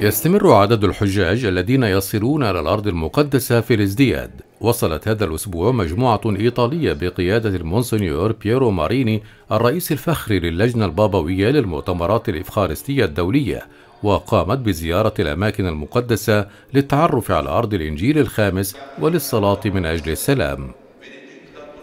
يستمر عدد الحجاج الذين يصلون إلى الأرض المقدسة في الازدياد وصلت هذا الأسبوع مجموعة إيطالية بقيادة المونسنيور بييرو ماريني الرئيس الفخري للجنة البابوية للمؤتمرات الإفخارستية الدولية وقامت بزيارة الأماكن المقدسة للتعرف على أرض الإنجيل الخامس وللصلاة من أجل السلام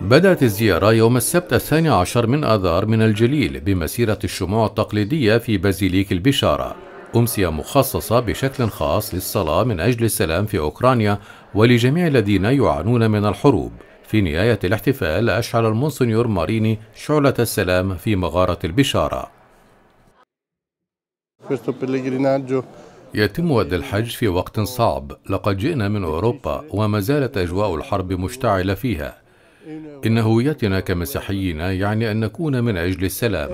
بدأت الزيارة يوم السبت الثاني عشر من آذار من الجليل بمسيرة الشموع التقليدية في بازيليك البشارة أمسية مخصصة بشكل خاص للصلاة من أجل السلام في أوكرانيا ولجميع الذين يعانون من الحروب في نهاية الاحتفال أشعل المونسنيور ماريني شعلة السلام في مغارة البشارة يتم ود الحج في وقت صعب لقد جئنا من أوروبا وما زالت أجواء الحرب مشتعلة فيها إن هويتنا كمسيحيين يعني أن نكون من أجل السلام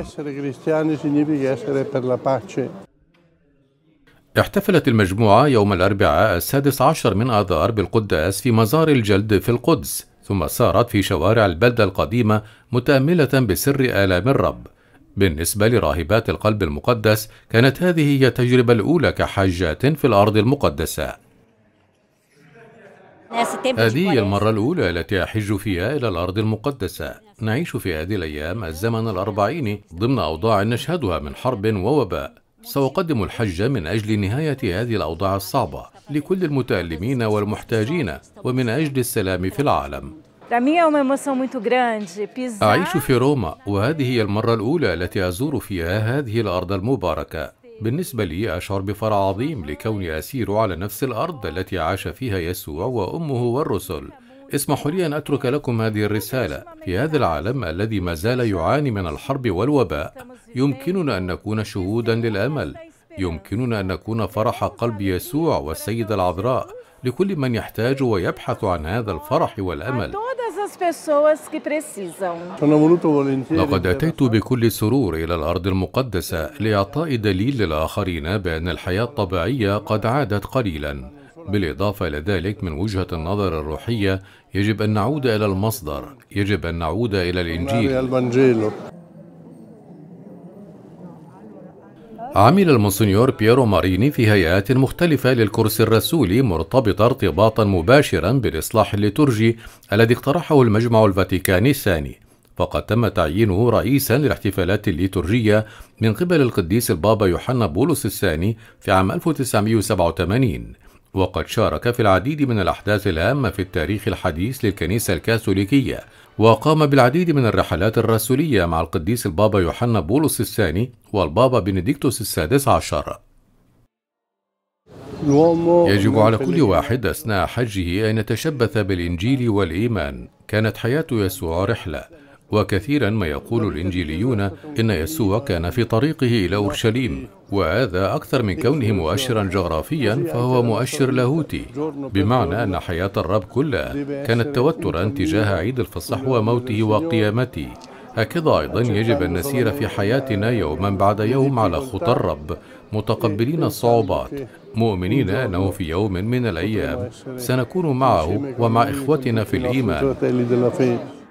احتفلت المجموعة يوم الأربعاء السادس عشر من آذار بالقداس في مزار الجلد في القدس ثم سارت في شوارع البلدة القديمة متأملة بسر آلام الرب بالنسبة لراهبات القلب المقدس كانت هذه هي التجربة الأولى كحاجات في الأرض المقدسة هذه هي المرة الأولى التي أحج فيها إلى الأرض المقدسة نعيش في هذه الأيام الزمن الأربعيني ضمن أوضاع نشهدها من حرب ووباء سأقدم الحج من أجل نهاية هذه الأوضاع الصعبة لكل المتألمين والمحتاجين ومن أجل السلام في العالم أعيش في روما وهذه هي المرة الأولى التي أزور فيها هذه الأرض المباركة بالنسبة لي أشعر بفرح عظيم لكوني أسير على نفس الأرض التي عاش فيها يسوع وأمه والرسل اسمحوا لي أن أترك لكم هذه الرسالة في هذا العالم الذي ما زال يعاني من الحرب والوباء يمكننا أن نكون شهودا للأمل يمكننا أن نكون فرح قلب يسوع والسيدة العذراء لكل من يحتاج ويبحث عن هذا الفرح والأمل لقد أتيت بكل سرور إلى الأرض المقدسة لإعطاء دليل للآخرين بأن الحياة الطبيعية قد عادت قليلاً بالإضافة إلى ذلك من وجهة النظر الروحية يجب أن نعود إلى المصدر يجب أن نعود إلى الإنجيل نعم، عمل المونسنيور بييرو ماريني في هيئات مختلفة للكرسي الرسولي مرتبطة ارتباطا مباشرا بالإصلاح الليتورجي الذي اقترحه المجمع الفاتيكاني الثاني فقد تم تعيينه رئيسا للاحتفالات الليتورجية من قبل القديس البابا يوحنا بولس الثاني في عام 1987 وقد شارك في العديد من الأحداث الهامة في التاريخ الحديث للكنيسة الكاثوليكية وقام بالعديد من الرحلات الرسولية مع القديس البابا يوحنا بولس الثاني والبابا بنديكتوس السادس عشر يجب على كل واحد أثناء حجه أن يتشبث بالإنجيل والإيمان كانت حياة يسوع رحلة وكثيرا ما يقول الإنجيليون إن يسوع كان في طريقه إلى أورشليم وهذا أكثر من كونه مؤشرا جغرافيا فهو مؤشر لاهوتي بمعنى أن حياة الرب كلها كانت توترا تجاه عيد الفصح وموته وقيامته هكذا أيضا يجب أن نسير في حياتنا يوما بعد يوم على خطى الرب متقبلين الصعوبات مؤمنين أنه في يوم من الأيام سنكون معه ومع إخوتنا في الإيمان